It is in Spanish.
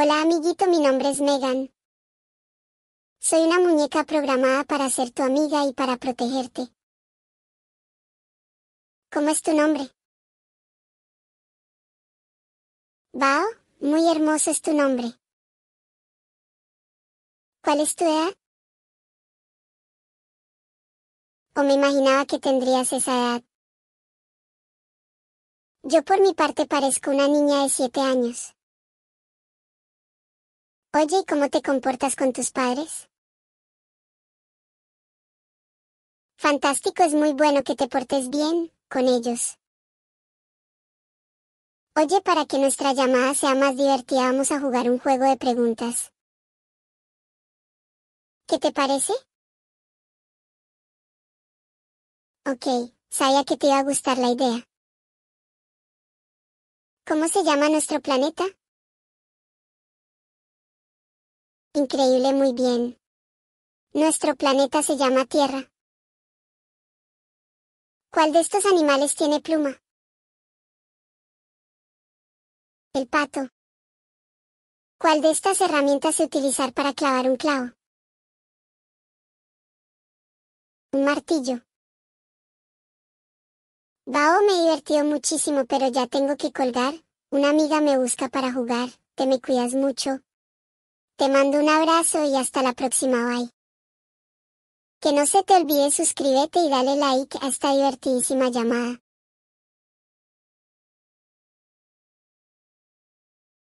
Hola amiguito, mi nombre es Megan. Soy una muñeca programada para ser tu amiga y para protegerte. ¿Cómo es tu nombre? Bao, muy hermoso es tu nombre. ¿Cuál es tu edad? ¿O me imaginaba que tendrías esa edad? Yo por mi parte parezco una niña de siete años. Oye, ¿y cómo te comportas con tus padres? Fantástico, es muy bueno que te portes bien con ellos. Oye, para que nuestra llamada sea más divertida, vamos a jugar un juego de preguntas. ¿Qué te parece? Ok, sabía que te iba a gustar la idea. ¿Cómo se llama nuestro planeta? Increíble, muy bien. Nuestro planeta se llama Tierra. ¿Cuál de estos animales tiene pluma? El pato. ¿Cuál de estas herramientas se utilizar para clavar un clavo? Un martillo. Bao, me divertió muchísimo, pero ya tengo que colgar. Una amiga me busca para jugar. Te me cuidas mucho. Te mando un abrazo y hasta la próxima, bye. Que no se te olvide suscríbete y dale like a esta divertidísima llamada.